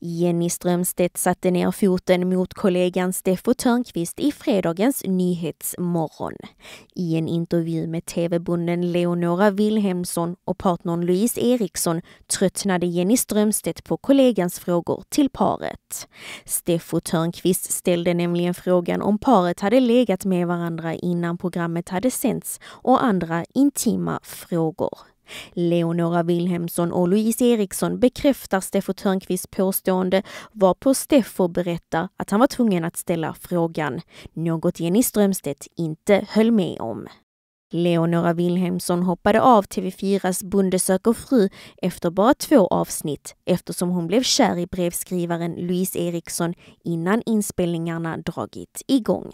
Jenny Strömstedt satte ner foten mot kollegan Steffo Törnqvist i fredagens Nyhetsmorgon. I en intervju med TV-bonden Leonora Wilhelmsson och partnern Louise Eriksson tröttnade Jenny Strömstedt på kollegans frågor till paret. Steffo Törnqvist ställde nämligen frågan om paret hade legat med varandra innan programmet hade sänts och andra intima frågor. Leonora Wilhelmsson och Louise Eriksson bekräftar Steffo Törnqvists påstående varpå Steffo berättar att han var tvungen att ställa frågan, något Jenny Strömstedt inte höll med om. Leonora Wilhelmsson hoppade av TV4s Bonde söker fru efter bara två avsnitt eftersom hon blev kär i brevskrivaren Louise Eriksson innan inspelningarna dragit igång.